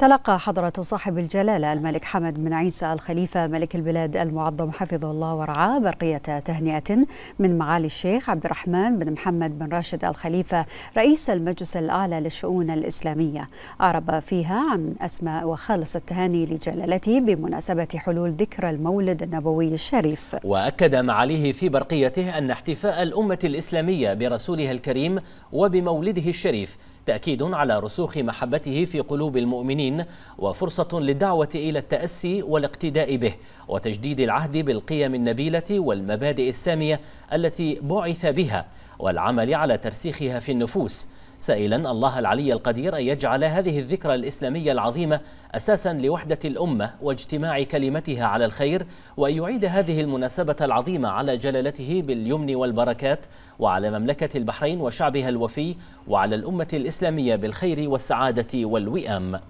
تلقى حضرة صاحب الجلالة الملك حمد بن عيسى الخليفة ملك البلاد المعظم حفظه الله ورعاه برقية تهنئة من معالي الشيخ عبد الرحمن بن محمد بن راشد الخليفة رئيس المجلس الأعلى للشؤون الإسلامية أعرب فيها عن أسماء وخالص التهاني لجلالته بمناسبة حلول ذكرى المولد النبوي الشريف وأكد معاليه في برقيته أن احتفاء الأمة الإسلامية برسولها الكريم وبمولده الشريف تأكيد على رسوخ محبته في قلوب المؤمنين وفرصة للدعوة إلى التأسي والاقتداء به وتجديد العهد بالقيم النبيلة والمبادئ السامية التي بعث بها والعمل على ترسيخها في النفوس سائلا الله العلي القدير أن يجعل هذه الذكرى الإسلامية العظيمة أساسا لوحدة الأمة واجتماع كلمتها على الخير وأن يعيد هذه المناسبة العظيمة على جلالته باليمن والبركات وعلى مملكة البحرين وشعبها الوفي وعلى الأمة الإسلامية بالخير والسعادة والوئام